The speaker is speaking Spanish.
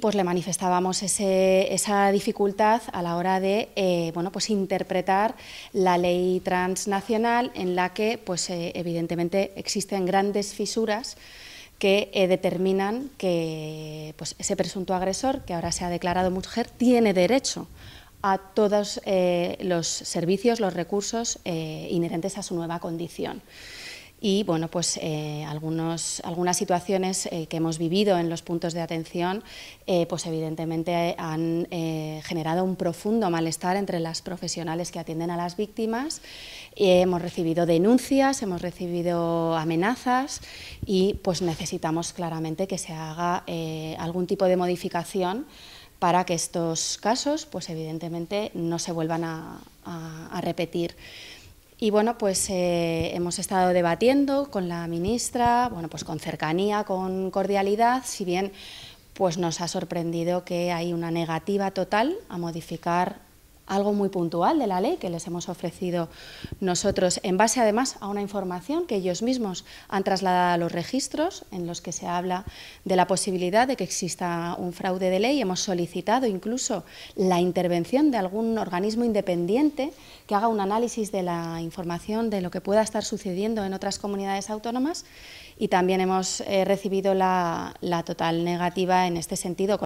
pues le manifestábamos esa dificultad a la hora de eh, bueno, pues interpretar la ley transnacional en la que pues, eh, evidentemente existen grandes fisuras que eh, determinan que pues, ese presunto agresor, que ahora se ha declarado mujer, tiene derecho a todos los servicios, los recursos inherentes a su nueva condición y bueno, pues eh, algunos, algunas situaciones eh, que hemos vivido en los puntos de atención, eh, pues evidentemente han generado un profundo malestar entre las profesionales que atienden a las víctimas. hemos recibido denuncias, hemos recibido amenazas y pues necesitamos claramente que se haga algún tipo de modificación para que estos casos, pues evidentemente, no se vuelvan a repetir. Y bueno, pues eh, hemos estado debatiendo con la ministra, bueno, pues con cercanía, con cordialidad, si bien pues nos ha sorprendido que hay una negativa total a modificar algo muy puntual de la ley que les hemos ofrecido nosotros, en base además a una información que ellos mismos han trasladado a los registros, en los que se habla de la posibilidad de que exista un fraude de ley. Hemos solicitado incluso la intervención de algún organismo independiente que haga un análisis de la información de lo que pueda estar sucediendo en otras comunidades autónomas y también hemos eh, recibido la, la total negativa en este sentido.